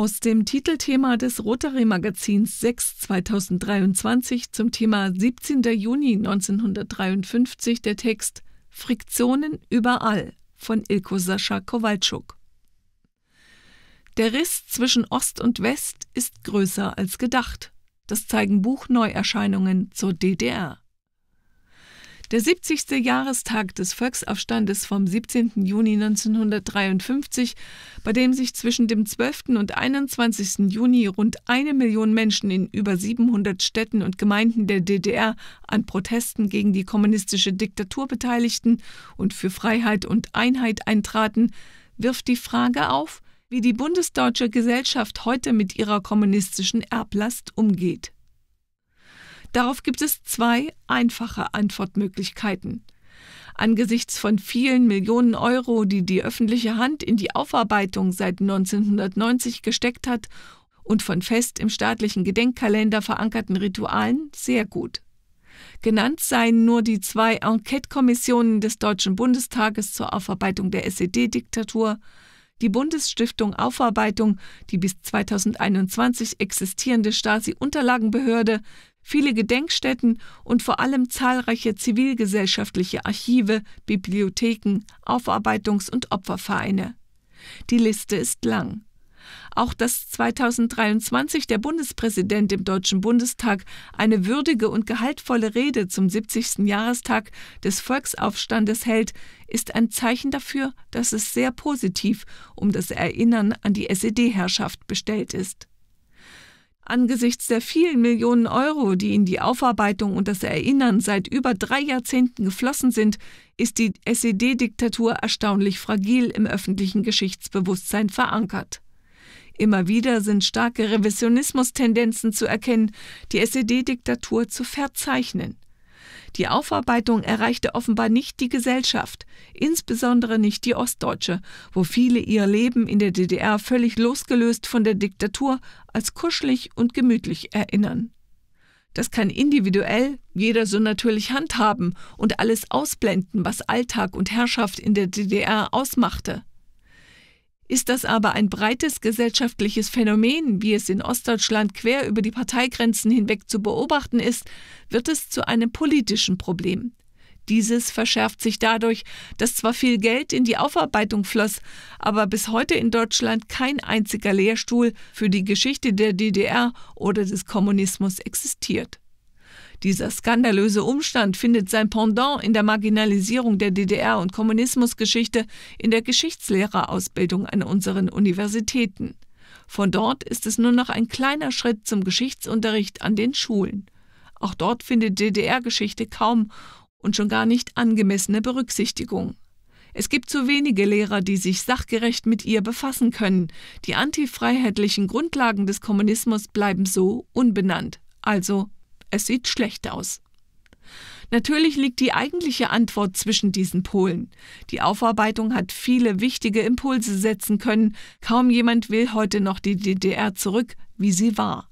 Aus dem Titelthema des Rotary Magazins 6 2023 zum Thema 17. Juni 1953 der Text Friktionen überall von Ilko Sascha Kowalczuk. Der Riss zwischen Ost und West ist größer als gedacht. Das zeigen Buchneuerscheinungen zur DDR. Der 70. Jahrestag des Volksaufstandes vom 17. Juni 1953, bei dem sich zwischen dem 12. und 21. Juni rund eine Million Menschen in über 700 Städten und Gemeinden der DDR an Protesten gegen die kommunistische Diktatur beteiligten und für Freiheit und Einheit eintraten, wirft die Frage auf, wie die Bundesdeutsche Gesellschaft heute mit ihrer kommunistischen Erblast umgeht. Darauf gibt es zwei einfache Antwortmöglichkeiten. Angesichts von vielen Millionen Euro, die die öffentliche Hand in die Aufarbeitung seit 1990 gesteckt hat und von fest im staatlichen Gedenkkalender verankerten Ritualen sehr gut. Genannt seien nur die zwei Enquete-Kommissionen des Deutschen Bundestages zur Aufarbeitung der SED-Diktatur, die Bundesstiftung Aufarbeitung, die bis 2021 existierende Stasi-Unterlagenbehörde, viele Gedenkstätten und vor allem zahlreiche zivilgesellschaftliche Archive, Bibliotheken, Aufarbeitungs- und Opfervereine. Die Liste ist lang. Auch dass 2023 der Bundespräsident im Deutschen Bundestag eine würdige und gehaltvolle Rede zum 70. Jahrestag des Volksaufstandes hält, ist ein Zeichen dafür, dass es sehr positiv um das Erinnern an die SED-Herrschaft bestellt ist. Angesichts der vielen Millionen Euro, die in die Aufarbeitung und das Erinnern seit über drei Jahrzehnten geflossen sind, ist die SED-Diktatur erstaunlich fragil im öffentlichen Geschichtsbewusstsein verankert. Immer wieder sind starke Revisionismus-Tendenzen zu erkennen, die SED-Diktatur zu verzeichnen. Die Aufarbeitung erreichte offenbar nicht die Gesellschaft, insbesondere nicht die Ostdeutsche, wo viele ihr Leben in der DDR völlig losgelöst von der Diktatur als kuschelig und gemütlich erinnern. Das kann individuell jeder so natürlich handhaben und alles ausblenden, was Alltag und Herrschaft in der DDR ausmachte. Ist das aber ein breites gesellschaftliches Phänomen, wie es in Ostdeutschland quer über die Parteigrenzen hinweg zu beobachten ist, wird es zu einem politischen Problem. Dieses verschärft sich dadurch, dass zwar viel Geld in die Aufarbeitung floss, aber bis heute in Deutschland kein einziger Lehrstuhl für die Geschichte der DDR oder des Kommunismus existiert. Dieser skandalöse Umstand findet sein Pendant in der Marginalisierung der DDR und Kommunismusgeschichte in der Geschichtslehrerausbildung an unseren Universitäten. Von dort ist es nur noch ein kleiner Schritt zum Geschichtsunterricht an den Schulen. Auch dort findet DDR-Geschichte kaum und schon gar nicht angemessene Berücksichtigung. Es gibt zu wenige Lehrer, die sich sachgerecht mit ihr befassen können. Die antifreiheitlichen Grundlagen des Kommunismus bleiben so unbenannt, also es sieht schlecht aus. Natürlich liegt die eigentliche Antwort zwischen diesen Polen. Die Aufarbeitung hat viele wichtige Impulse setzen können. Kaum jemand will heute noch die DDR zurück, wie sie war.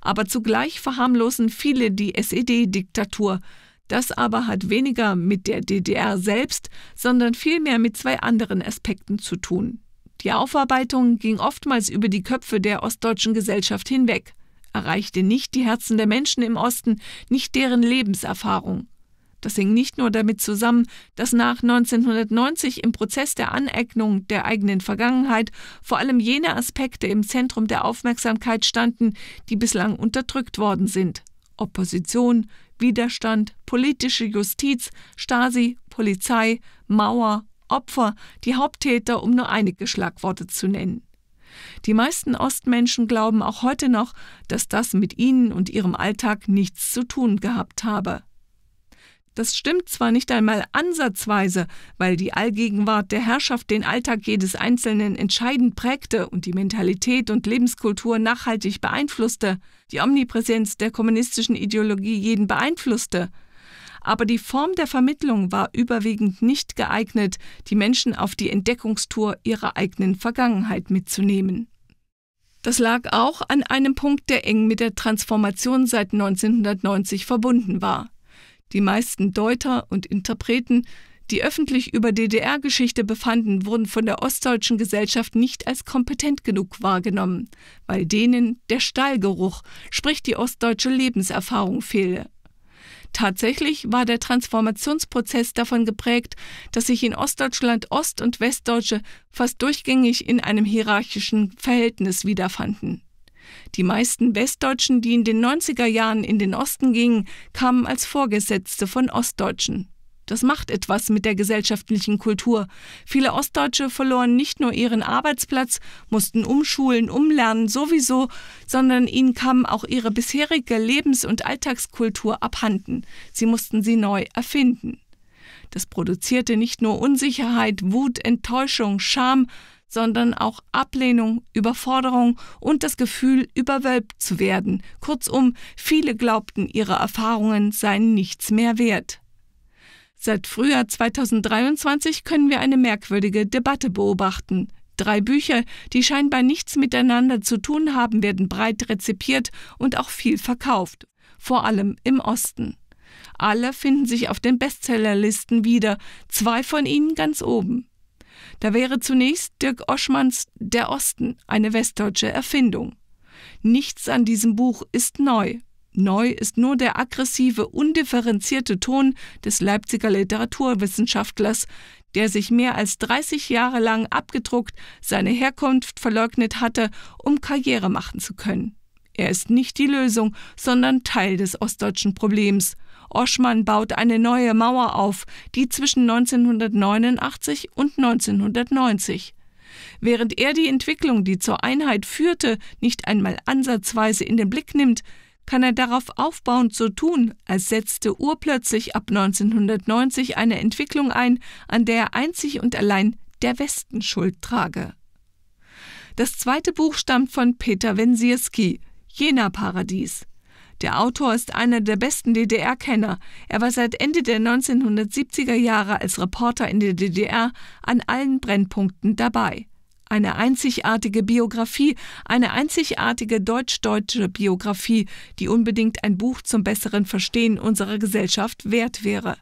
Aber zugleich verharmlosen viele die SED-Diktatur. Das aber hat weniger mit der DDR selbst, sondern vielmehr mit zwei anderen Aspekten zu tun. Die Aufarbeitung ging oftmals über die Köpfe der ostdeutschen Gesellschaft hinweg erreichte nicht die Herzen der Menschen im Osten, nicht deren Lebenserfahrung. Das hing nicht nur damit zusammen, dass nach 1990 im Prozess der Aneignung der eigenen Vergangenheit vor allem jene Aspekte im Zentrum der Aufmerksamkeit standen, die bislang unterdrückt worden sind. Opposition, Widerstand, politische Justiz, Stasi, Polizei, Mauer, Opfer, die Haupttäter, um nur einige Schlagworte zu nennen. Die meisten Ostmenschen glauben auch heute noch, dass das mit ihnen und ihrem Alltag nichts zu tun gehabt habe. Das stimmt zwar nicht einmal ansatzweise, weil die Allgegenwart der Herrschaft den Alltag jedes Einzelnen entscheidend prägte und die Mentalität und Lebenskultur nachhaltig beeinflusste, die Omnipräsenz der kommunistischen Ideologie jeden beeinflusste, aber die Form der Vermittlung war überwiegend nicht geeignet, die Menschen auf die Entdeckungstour ihrer eigenen Vergangenheit mitzunehmen. Das lag auch an einem Punkt, der eng mit der Transformation seit 1990 verbunden war. Die meisten Deuter und Interpreten, die öffentlich über DDR-Geschichte befanden, wurden von der ostdeutschen Gesellschaft nicht als kompetent genug wahrgenommen, weil denen der Stallgeruch, sprich die ostdeutsche Lebenserfahrung fehle. Tatsächlich war der Transformationsprozess davon geprägt, dass sich in Ostdeutschland Ost- und Westdeutsche fast durchgängig in einem hierarchischen Verhältnis wiederfanden. Die meisten Westdeutschen, die in den 90er Jahren in den Osten gingen, kamen als Vorgesetzte von Ostdeutschen. Das macht etwas mit der gesellschaftlichen Kultur. Viele Ostdeutsche verloren nicht nur ihren Arbeitsplatz, mussten umschulen, umlernen sowieso, sondern ihnen kam auch ihre bisherige Lebens- und Alltagskultur abhanden. Sie mussten sie neu erfinden. Das produzierte nicht nur Unsicherheit, Wut, Enttäuschung, Scham, sondern auch Ablehnung, Überforderung und das Gefühl, überwölbt zu werden. Kurzum, viele glaubten, ihre Erfahrungen seien nichts mehr wert. Seit Frühjahr 2023 können wir eine merkwürdige Debatte beobachten. Drei Bücher, die scheinbar nichts miteinander zu tun haben, werden breit rezipiert und auch viel verkauft, vor allem im Osten. Alle finden sich auf den Bestsellerlisten wieder, zwei von ihnen ganz oben. Da wäre zunächst Dirk Oschmanns Der Osten, eine westdeutsche Erfindung. Nichts an diesem Buch ist neu. Neu ist nur der aggressive, undifferenzierte Ton des Leipziger Literaturwissenschaftlers, der sich mehr als 30 Jahre lang abgedruckt seine Herkunft verleugnet hatte, um Karriere machen zu können. Er ist nicht die Lösung, sondern Teil des ostdeutschen Problems. Oschmann baut eine neue Mauer auf, die zwischen 1989 und 1990. Während er die Entwicklung, die zur Einheit führte, nicht einmal ansatzweise in den Blick nimmt, kann er darauf aufbauend so tun, als setzte urplötzlich ab 1990 eine Entwicklung ein, an der er einzig und allein der Westen Schuld trage. Das zweite Buch stammt von Peter Wensierski, Jena Paradies. Der Autor ist einer der besten DDR-Kenner. Er war seit Ende der 1970er Jahre als Reporter in der DDR an allen Brennpunkten dabei eine einzigartige Biografie, eine einzigartige deutsch-deutsche Biografie, die unbedingt ein Buch zum besseren Verstehen unserer Gesellschaft wert wäre.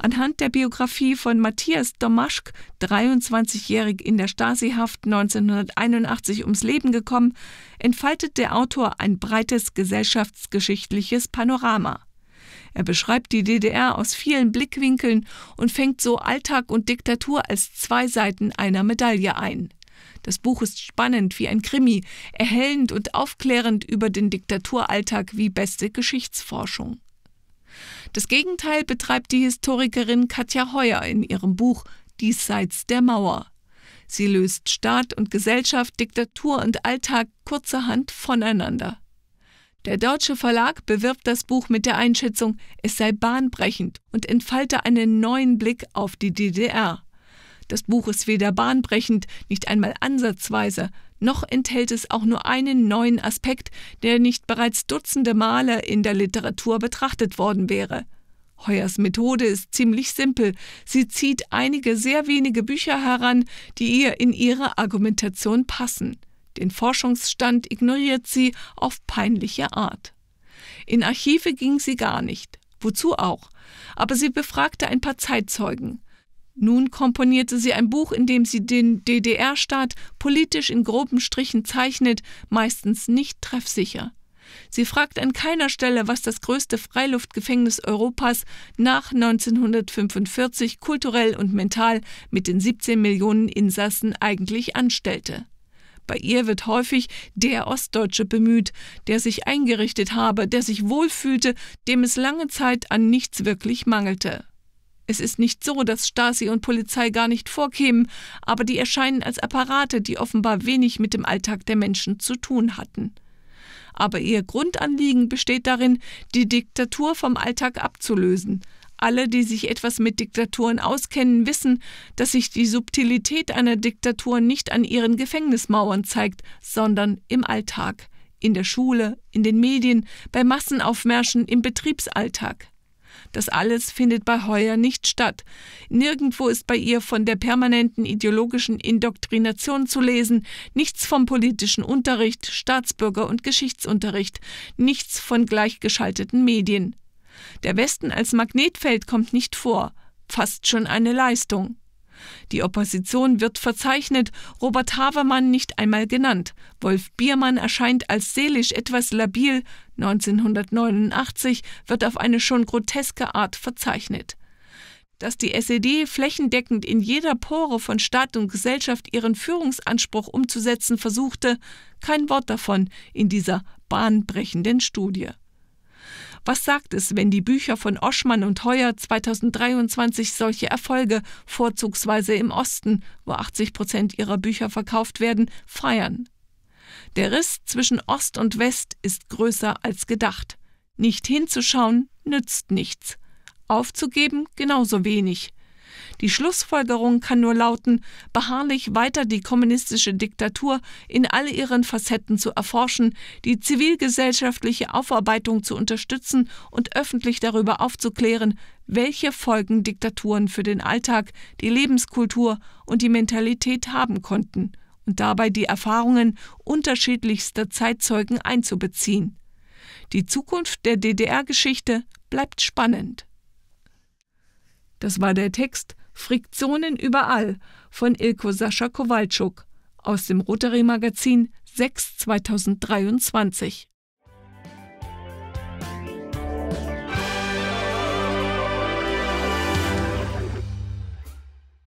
Anhand der Biografie von Matthias Domaschk, 23-jährig in der Stasi-Haft 1981 ums Leben gekommen, entfaltet der Autor ein breites gesellschaftsgeschichtliches Panorama. Er beschreibt die DDR aus vielen Blickwinkeln und fängt so Alltag und Diktatur als zwei Seiten einer Medaille ein. Das Buch ist spannend wie ein Krimi, erhellend und aufklärend über den Diktaturalltag wie beste Geschichtsforschung. Das Gegenteil betreibt die Historikerin Katja Heuer in ihrem Buch Diesseits der Mauer. Sie löst Staat und Gesellschaft, Diktatur und Alltag kurzerhand voneinander. Der deutsche Verlag bewirbt das Buch mit der Einschätzung, es sei bahnbrechend und entfalte einen neuen Blick auf die DDR. Das Buch ist weder bahnbrechend, nicht einmal ansatzweise, noch enthält es auch nur einen neuen Aspekt, der nicht bereits dutzende Male in der Literatur betrachtet worden wäre. Heuers Methode ist ziemlich simpel. Sie zieht einige sehr wenige Bücher heran, die ihr in ihre Argumentation passen. Den Forschungsstand ignoriert sie auf peinliche Art. In Archive ging sie gar nicht. Wozu auch? Aber sie befragte ein paar Zeitzeugen. Nun komponierte sie ein Buch, in dem sie den DDR-Staat politisch in groben Strichen zeichnet, meistens nicht treffsicher. Sie fragt an keiner Stelle, was das größte Freiluftgefängnis Europas nach 1945 kulturell und mental mit den 17 Millionen Insassen eigentlich anstellte. Bei ihr wird häufig der Ostdeutsche bemüht, der sich eingerichtet habe, der sich wohlfühlte, dem es lange Zeit an nichts wirklich mangelte. Es ist nicht so, dass Stasi und Polizei gar nicht vorkämen, aber die erscheinen als Apparate, die offenbar wenig mit dem Alltag der Menschen zu tun hatten. Aber ihr Grundanliegen besteht darin, die Diktatur vom Alltag abzulösen. Alle, die sich etwas mit Diktaturen auskennen, wissen, dass sich die Subtilität einer Diktatur nicht an ihren Gefängnismauern zeigt, sondern im Alltag, in der Schule, in den Medien, bei Massenaufmärschen, im Betriebsalltag. Das alles findet bei Heuer nicht statt. Nirgendwo ist bei ihr von der permanenten ideologischen Indoktrination zu lesen, nichts vom politischen Unterricht, Staatsbürger- und Geschichtsunterricht, nichts von gleichgeschalteten Medien. Der Westen als Magnetfeld kommt nicht vor, fast schon eine Leistung. Die Opposition wird verzeichnet, Robert Havermann nicht einmal genannt. Wolf Biermann erscheint als seelisch etwas labil, 1989 wird auf eine schon groteske Art verzeichnet dass die SED flächendeckend in jeder Pore von Staat und Gesellschaft ihren Führungsanspruch umzusetzen versuchte, kein Wort davon in dieser bahnbrechenden Studie. Was sagt es, wenn die Bücher von Oschmann und Heuer 2023 solche Erfolge, vorzugsweise im Osten, wo 80 Prozent ihrer Bücher verkauft werden, feiern? Der Riss zwischen Ost und West ist größer als gedacht. Nicht hinzuschauen nützt nichts. Aufzugeben genauso wenig. Die Schlussfolgerung kann nur lauten, beharrlich weiter die kommunistische Diktatur in all ihren Facetten zu erforschen, die zivilgesellschaftliche Aufarbeitung zu unterstützen und öffentlich darüber aufzuklären, welche Folgen Diktaturen für den Alltag, die Lebenskultur und die Mentalität haben konnten und dabei die Erfahrungen unterschiedlichster Zeitzeugen einzubeziehen. Die Zukunft der DDR-Geschichte bleibt spannend. Das war der Text Friktionen überall von Ilko Sascha Kowalczuk aus dem Rotary Magazin 6 2023.